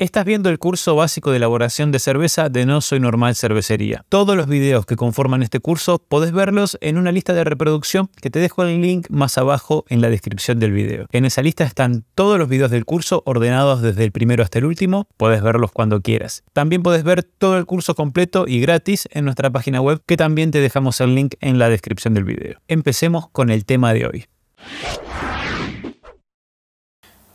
Estás viendo el curso básico de elaboración de cerveza de No Soy Normal Cervecería. Todos los videos que conforman este curso podés verlos en una lista de reproducción que te dejo el link más abajo en la descripción del video. En esa lista están todos los videos del curso ordenados desde el primero hasta el último, podés verlos cuando quieras. También podés ver todo el curso completo y gratis en nuestra página web que también te dejamos el link en la descripción del video. Empecemos con el tema de hoy.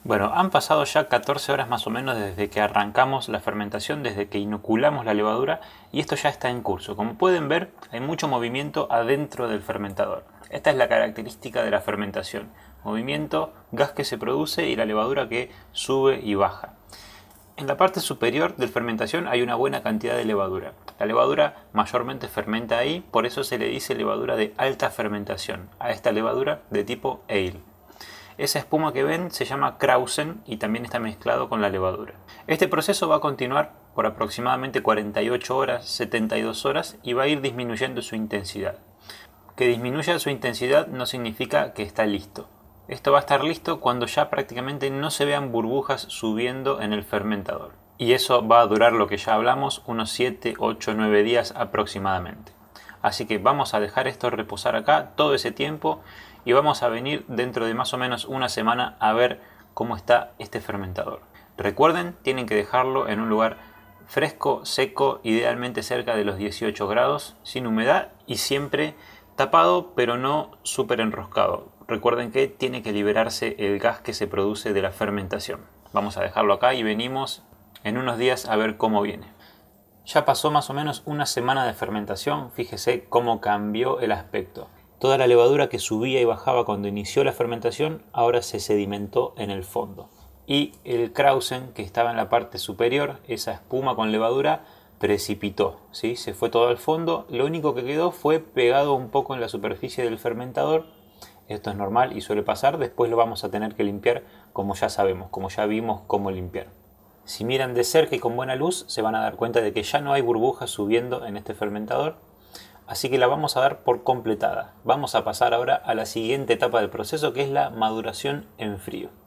Bueno, han pasado ya 14 horas más o menos desde que arrancamos la fermentación, desde que inoculamos la levadura y esto ya está en curso. Como pueden ver, hay mucho movimiento adentro del fermentador. Esta es la característica de la fermentación. Movimiento, gas que se produce y la levadura que sube y baja. En la parte superior de fermentación hay una buena cantidad de levadura. La levadura mayormente fermenta ahí, por eso se le dice levadura de alta fermentación a esta levadura de tipo ale. Esa espuma que ven se llama Krausen y también está mezclado con la levadura. Este proceso va a continuar por aproximadamente 48 horas, 72 horas y va a ir disminuyendo su intensidad. Que disminuya su intensidad no significa que está listo. Esto va a estar listo cuando ya prácticamente no se vean burbujas subiendo en el fermentador. Y eso va a durar lo que ya hablamos, unos 7, 8, 9 días aproximadamente. Así que vamos a dejar esto reposar acá todo ese tiempo y vamos a venir dentro de más o menos una semana a ver cómo está este fermentador. Recuerden, tienen que dejarlo en un lugar fresco, seco, idealmente cerca de los 18 grados, sin humedad y siempre tapado pero no súper enroscado. Recuerden que tiene que liberarse el gas que se produce de la fermentación. Vamos a dejarlo acá y venimos en unos días a ver cómo viene. Ya pasó más o menos una semana de fermentación, fíjese cómo cambió el aspecto. Toda la levadura que subía y bajaba cuando inició la fermentación ahora se sedimentó en el fondo. Y el krausen que estaba en la parte superior, esa espuma con levadura, precipitó, se fue todo al fondo, lo único que quedó fue pegado un poco en la superficie del fermentador, esto es normal y suele pasar, después lo vamos a tener que limpiar como ya sabemos, como ya vimos cómo limpiar. Si miran de cerca y con buena luz, se van a dar cuenta de que ya no hay burbujas subiendo en este fermentador. Así que la vamos a dar por completada. Vamos a pasar ahora a la siguiente etapa del proceso, que es la maduración en frío.